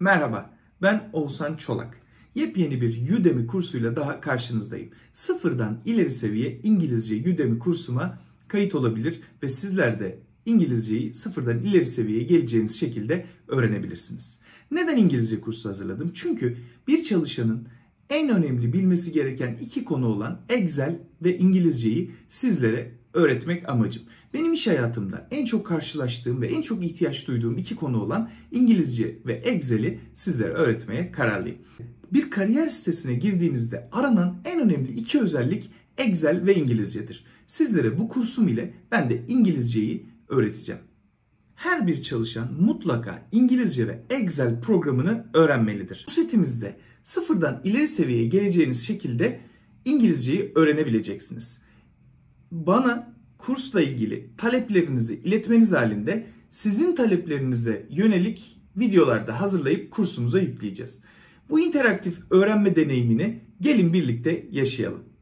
Merhaba, ben Oğuzhan Çolak. Yepyeni bir Udemy kursuyla daha karşınızdayım. Sıfırdan ileri seviye İngilizce Udemy kursuma kayıt olabilir ve sizler de İngilizceyi sıfırdan ileri seviyeye geleceğiniz şekilde öğrenebilirsiniz. Neden İngilizce kursu hazırladım? Çünkü bir çalışanın en önemli bilmesi gereken iki konu olan Excel ve İngilizceyi sizlere öğretmek amacım. Benim iş hayatımda en çok karşılaştığım ve en çok ihtiyaç duyduğum iki konu olan İngilizce ve Excel'i sizlere öğretmeye kararlıyım. Bir kariyer sitesine girdiğinizde aranan en önemli iki özellik Excel ve İngilizcedir. Sizlere bu kursum ile ben de İngilizceyi öğreteceğim. Her bir çalışan mutlaka İngilizce ve Excel programını öğrenmelidir. Bu setimizde sıfırdan ileri seviyeye geleceğiniz şekilde İngilizceyi öğrenebileceksiniz bana kursla ilgili taleplerinizi iletmeniz halinde sizin taleplerinize yönelik videolarda hazırlayıp kursumuza yükleyeceğiz. Bu interaktif öğrenme deneyimini gelin birlikte yaşayalım.